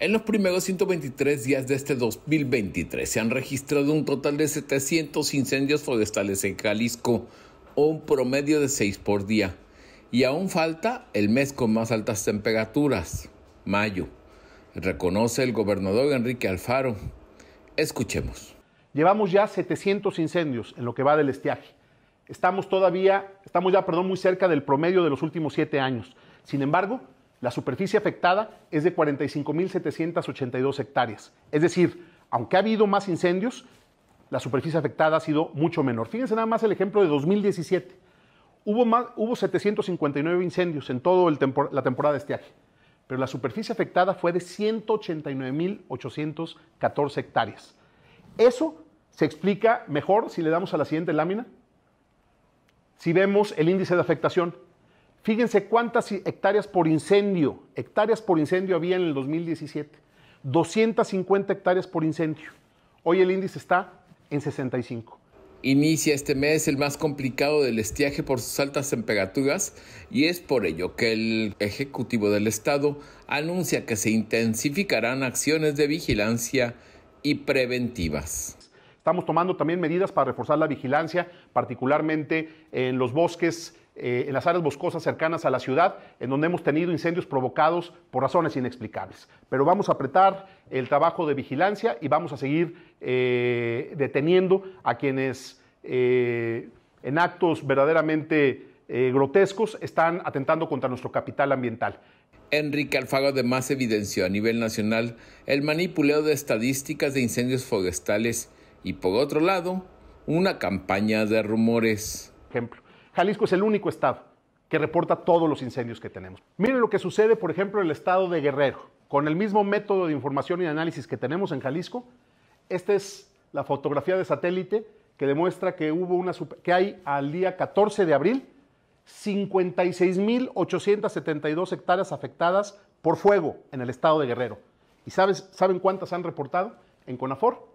En los primeros 123 días de este 2023 se han registrado un total de 700 incendios forestales en Jalisco, un promedio de 6 por día. Y aún falta el mes con más altas temperaturas, mayo, reconoce el gobernador Enrique Alfaro. Escuchemos. Llevamos ya 700 incendios en lo que va del estiaje. Estamos todavía, estamos ya, perdón, muy cerca del promedio de los últimos siete años. Sin embargo, la superficie afectada es de 45.782 hectáreas. Es decir, aunque ha habido más incendios, la superficie afectada ha sido mucho menor. Fíjense nada más el ejemplo de 2017. Hubo, hubo 759 incendios en toda la temporada de año, pero la superficie afectada fue de 189.814 hectáreas. Eso se explica mejor si le damos a la siguiente lámina. Si vemos el índice de afectación, Fíjense cuántas hectáreas por incendio, hectáreas por incendio había en el 2017. 250 hectáreas por incendio. Hoy el índice está en 65. Inicia este mes el más complicado del estiaje por sus altas temperaturas y es por ello que el Ejecutivo del Estado anuncia que se intensificarán acciones de vigilancia y preventivas. Estamos tomando también medidas para reforzar la vigilancia, particularmente en los bosques eh, en las áreas boscosas cercanas a la ciudad, en donde hemos tenido incendios provocados por razones inexplicables. Pero vamos a apretar el trabajo de vigilancia y vamos a seguir eh, deteniendo a quienes eh, en actos verdaderamente grotescos están atentando contra nuestro capital ambiental. Enrique Alfago además evidenció a nivel nacional el manipuleo de estadísticas de incendios forestales y, por otro lado, una campaña de rumores. Ejemplo, Jalisco es el único estado que reporta todos los incendios que tenemos. Miren lo que sucede, por ejemplo, en el estado de Guerrero. Con el mismo método de información y análisis que tenemos en Jalisco, esta es la fotografía de satélite que demuestra que, hubo una que hay al día 14 de abril 56.872 hectáreas afectadas por fuego en el estado de Guerrero. ¿Y sabes, saben cuántas han reportado? En Conafor,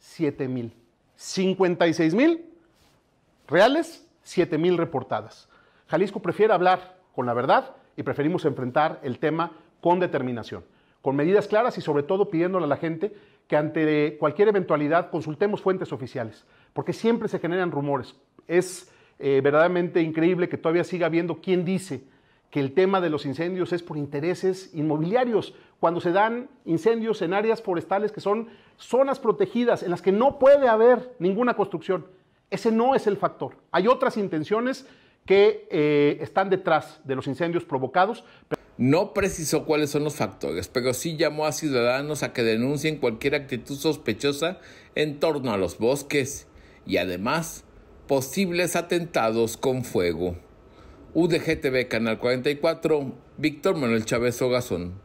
7.000. 56.000 reales 7.000 reportadas. Jalisco prefiere hablar con la verdad y preferimos enfrentar el tema con determinación, con medidas claras y sobre todo pidiéndole a la gente que ante cualquier eventualidad consultemos fuentes oficiales, porque siempre se generan rumores. Es eh, verdaderamente increíble que todavía siga habiendo quien dice que el tema de los incendios es por intereses inmobiliarios, cuando se dan incendios en áreas forestales que son zonas protegidas en las que no puede haber ninguna construcción. Ese no es el factor. Hay otras intenciones que eh, están detrás de los incendios provocados. No precisó cuáles son los factores, pero sí llamó a ciudadanos a que denuncien cualquier actitud sospechosa en torno a los bosques y además posibles atentados con fuego. UDGTV Canal 44, Víctor Manuel Chávez Ogazón.